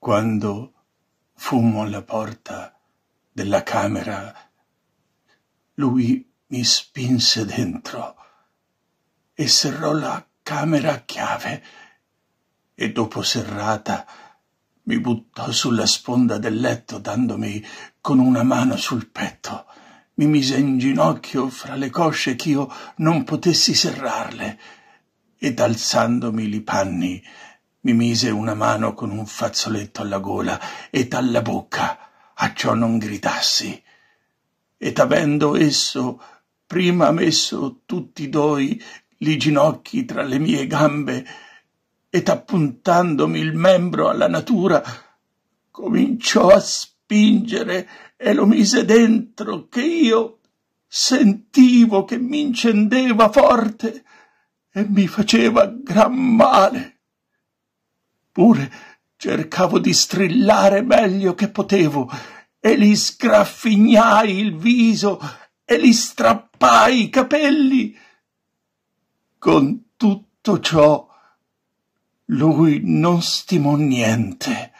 quando fummo alla porta della camera, lui mi spinse dentro e serrò la camera a chiave e dopo serrata mi buttò sulla sponda del letto dandomi con una mano sul petto. Mi mise in ginocchio fra le cosce ch'io non potessi serrarle ed alzandomi li panni mi mise una mano con un fazzoletto alla gola ed alla bocca acciò non gridassi ed avendo esso prima messo tutti doi li ginocchi tra le mie gambe ed appuntandomi il membro alla natura cominciò a spingere e lo mise dentro che io sentivo che m'incendeva forte e mi faceva gran male Eppure cercavo di strillare meglio che potevo e gli sgraffignai il viso e gli strappai i capelli. Con tutto ciò lui non stimò niente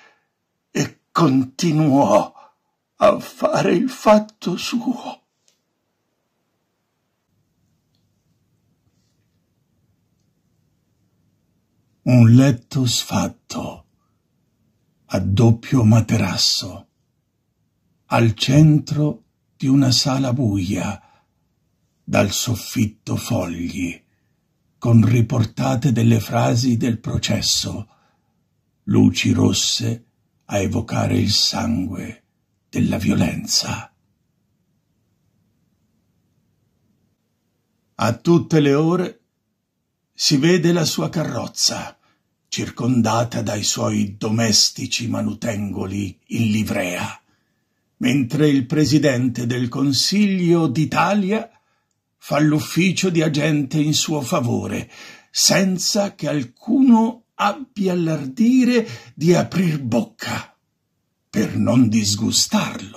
e continuò a fare il fatto suo. un letto sfatto, a doppio materasso, al centro di una sala buia, dal soffitto fogli, con riportate delle frasi del processo, luci rosse a evocare il sangue della violenza. A tutte le ore si vede la sua carrozza circondata dai suoi domestici manutengoli in livrea, mentre il presidente del Consiglio d'Italia fa l'ufficio di agente in suo favore, senza che alcuno abbia l'ardire di aprir bocca per non disgustarlo.